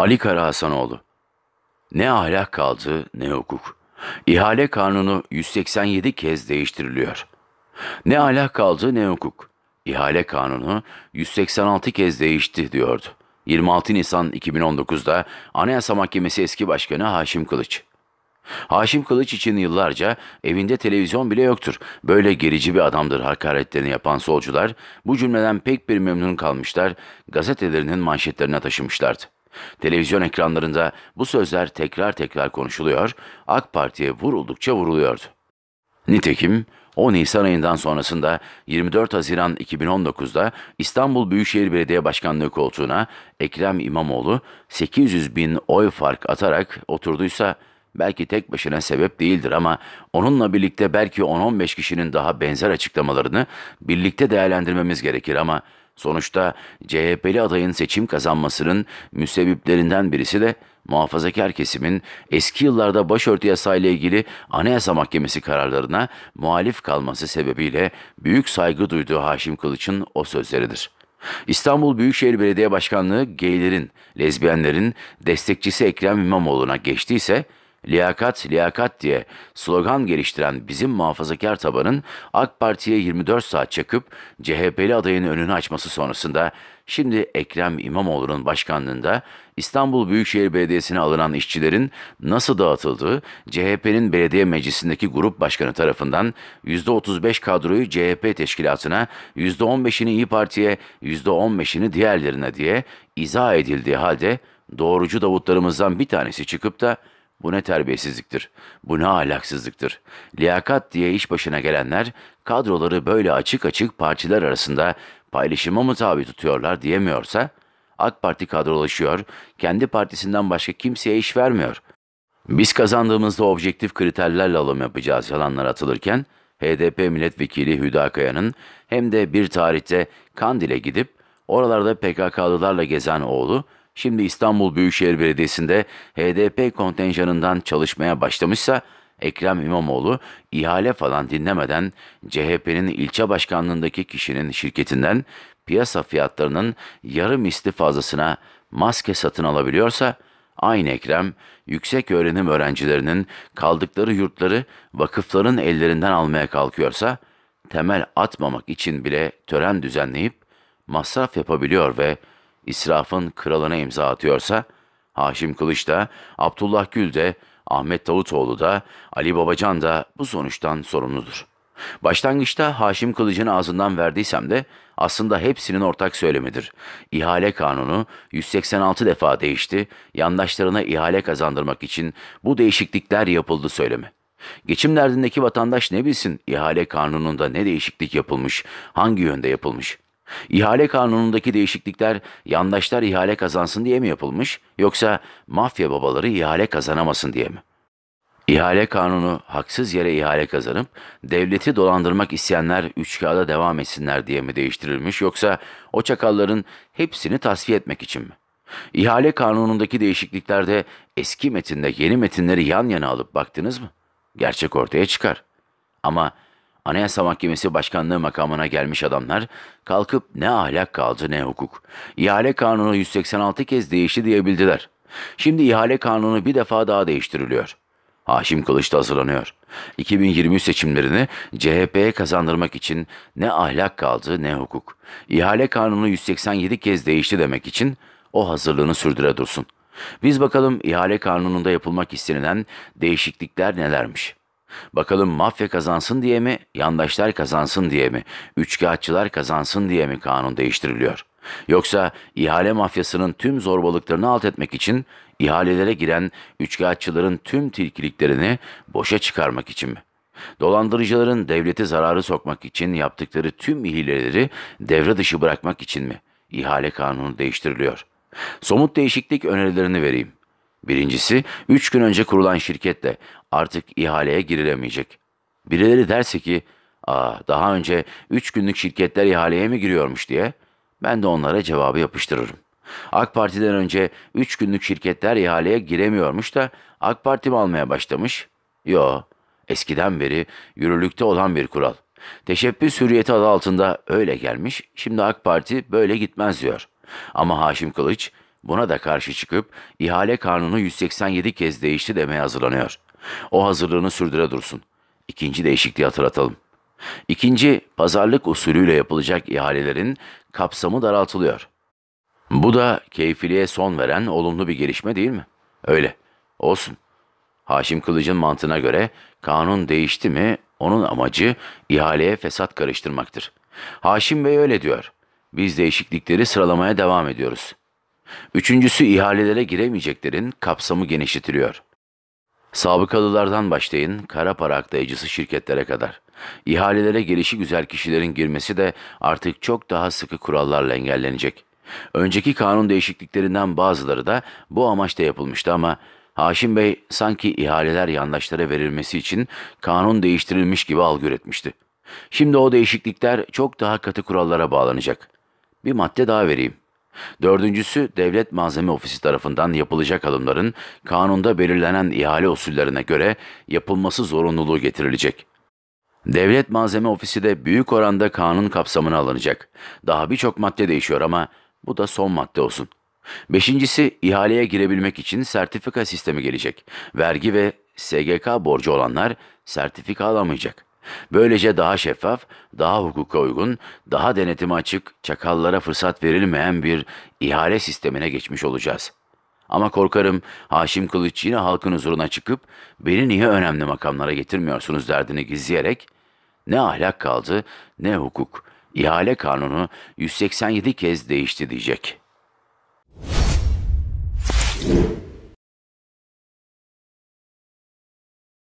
Ali Kara Hasanoğlu. Ne ahlak kaldı ne hukuk. İhale kanunu 187 kez değiştiriliyor. Ne ahlak kaldı ne hukuk. İhale kanunu 186 kez değişti diyordu. 26 Nisan 2019'da Anayasa Mahkemesi eski başkanı Haşim Kılıç. Haşim Kılıç için yıllarca evinde televizyon bile yoktur. Böyle gerici bir adamdır hakaretlerini yapan solcular bu cümleden pek bir memnun kalmışlar, gazetelerinin manşetlerine taşımışlardı. Televizyon ekranlarında bu sözler tekrar tekrar konuşuluyor, AK Parti'ye vuruldukça vuruluyordu. Nitekim 10 Nisan ayından sonrasında 24 Haziran 2019'da İstanbul Büyükşehir Belediye Başkanlığı koltuğuna Ekrem İmamoğlu 800 bin oy fark atarak oturduysa Belki tek başına sebep değildir ama onunla birlikte belki 10-15 kişinin daha benzer açıklamalarını birlikte değerlendirmemiz gerekir ama sonuçta CHP'li adayın seçim kazanmasının müsebbiplerinden birisi de muhafazakar kesimin eski yıllarda başörtü yasayla ilgili Anayasa Mahkemesi kararlarına muhalif kalması sebebiyle büyük saygı duyduğu Haşim Kılıç'ın o sözleridir. İstanbul Büyükşehir Belediye Başkanlığı geylerin, lezbiyenlerin destekçisi Ekrem İmamoğlu'na geçtiyse liyakat liyakat diye slogan geliştiren bizim muhafazakar tabanın AK Parti'ye 24 saat çakıp CHP'li adayın önünü açması sonrasında şimdi Ekrem İmamoğlu'nun başkanlığında İstanbul Büyükşehir Belediyesi'ne alınan işçilerin nasıl dağıtıldığı CHP'nin belediye meclisindeki grup başkanı tarafından %35 kadroyu CHP teşkilatına, %15'ini İyi Parti'ye, %15'ini diğerlerine diye izah edildiği halde doğrucu davutlarımızdan bir tanesi çıkıp da bu ne terbiyesizliktir, bu ne ahlaksızlıktır. Liyakat diye iş başına gelenler kadroları böyle açık açık partiler arasında paylaşıma mı tabi tutuyorlar diyemiyorsa, AK Parti kadrolaşıyor, kendi partisinden başka kimseye iş vermiyor. Biz kazandığımızda objektif kriterlerle alım yapacağız yalanlar atılırken, HDP milletvekili Hüda Kaya'nın hem de bir tarihte Kandil'e gidip oralarda PKK'lılarla gezen oğlu şimdi İstanbul Büyükşehir Belediyesi'nde HDP kontenjanından çalışmaya başlamışsa Ekrem İmamoğlu ihale falan dinlemeden CHP'nin ilçe başkanlığındaki kişinin şirketinden piyasa fiyatlarının yarım misli fazlasına maske satın alabiliyorsa aynı Ekrem yüksek öğrenim öğrencilerinin kaldıkları yurtları vakıfların ellerinden almaya kalkıyorsa temel atmamak için bile tören düzenleyip masraf yapabiliyor ve israfın kralına imza atıyorsa, Haşim Kılıç da, Abdullah Gül de, Ahmet Davutoğlu da, Ali Babacan da bu sonuçtan sorumludur. Başlangıçta Haşim Kılıç'ın ağzından verdiysem de aslında hepsinin ortak söylemidir. İhale kanunu 186 defa değişti, yandaşlarına ihale kazandırmak için bu değişiklikler yapıldı söylemi. Geçim derdindeki vatandaş ne bilsin ihale kanununda ne değişiklik yapılmış, hangi yönde yapılmış? İhale kanunundaki değişiklikler yandaşlar ihale kazansın diye mi yapılmış yoksa mafya babaları ihale kazanamasın diye mi? İhale kanunu haksız yere ihale kazanıp devleti dolandırmak isteyenler üç kağıda devam etsinler diye mi değiştirilmiş yoksa o çakalların hepsini tasfiye etmek için mi? İhale kanunundaki değişikliklerde eski metinde yeni metinleri yan yana alıp baktınız mı? Gerçek ortaya çıkar. Ama Anayasa Mahkemesi Başkanlığı makamına gelmiş adamlar kalkıp ne ahlak kaldı ne hukuk. İhale kanunu 186 kez değişti diyebildiler. Şimdi ihale kanunu bir defa daha değiştiriliyor. Haşim Kılıç da hazırlanıyor. 2020 seçimlerini CHP'ye kazandırmak için ne ahlak kaldı ne hukuk. İhale kanunu 187 kez değişti demek için o hazırlığını sürdüre dursun. Biz bakalım ihale kanununda yapılmak istenilen değişiklikler nelermiş? Bakalım mafya kazansın diye mi, yandaşlar kazansın diye mi, üçkağıtçılar kazansın diye mi kanun değiştiriliyor? Yoksa ihale mafyasının tüm zorbalıklarını alt etmek için ihalelere giren üçkağıtçıların tüm tilkiliklerini boşa çıkarmak için mi? Dolandırıcıların devlete zararı sokmak için yaptıkları tüm ihaleleri devre dışı bırakmak için mi? İhale kanunu değiştiriliyor. Somut değişiklik önerilerini vereyim. Birincisi, üç gün önce kurulan şirketle artık ihaleye girilemeyecek. Birileri derse ki, ''Aa, daha önce üç günlük şirketler ihaleye mi giriyormuş?'' diye, ben de onlara cevabı yapıştırırım. AK Parti'den önce 3 günlük şirketler ihaleye giremiyormuş da AK Parti mi almaya başlamış? Yo, eskiden beri yürürlükte olan bir kural. Teşebbüs hürriyeti adı altında öyle gelmiş, şimdi AK Parti böyle gitmez diyor. Ama Haşim Kılıç, Buna da karşı çıkıp ihale kanunu 187 kez değişti demeye hazırlanıyor. O hazırlığını sürdüre dursun. İkinci değişikliği hatırlatalım. İkinci, pazarlık usulüyle yapılacak ihalelerin kapsamı daraltılıyor. Bu da keyfiliğe son veren olumlu bir gelişme değil mi? Öyle. Olsun. Haşim Kılıç'ın mantığına göre kanun değişti mi onun amacı ihaleye fesat karıştırmaktır. Haşim Bey öyle diyor. Biz değişiklikleri sıralamaya devam ediyoruz. Üçüncüsü ihalelere giremeyeceklerin kapsamı genişletiliyor. Sabıkalılardan başlayın kara para aklayıcısı şirketlere kadar. İhalelere gelişi güzel kişilerin girmesi de artık çok daha sıkı kurallarla engellenecek. Önceki kanun değişikliklerinden bazıları da bu amaçla yapılmıştı ama Haşim Bey sanki ihaleler yandaşlara verilmesi için kanun değiştirilmiş gibi algı üretmişti. Şimdi o değişiklikler çok daha katı kurallara bağlanacak. Bir madde daha vereyim. Dördüncüsü, Devlet Malzeme Ofisi tarafından yapılacak alımların kanunda belirlenen ihale usullerine göre yapılması zorunluluğu getirilecek. Devlet Malzeme Ofisi de büyük oranda kanun kapsamına alınacak. Daha birçok madde değişiyor ama bu da son madde olsun. Beşincisi, ihaleye girebilmek için sertifika sistemi gelecek. Vergi ve SGK borcu olanlar sertifika alamayacak. Böylece daha şeffaf, daha hukuka uygun, daha denetime açık, çakallara fırsat verilmeyen bir ihale sistemine geçmiş olacağız. Ama korkarım Haşim Kılıç yine halkın huzuruna çıkıp beni niye önemli makamlara getirmiyorsunuz derdini gizleyerek ne ahlak kaldı ne hukuk. İhale kanunu 187 kez değişti diyecek.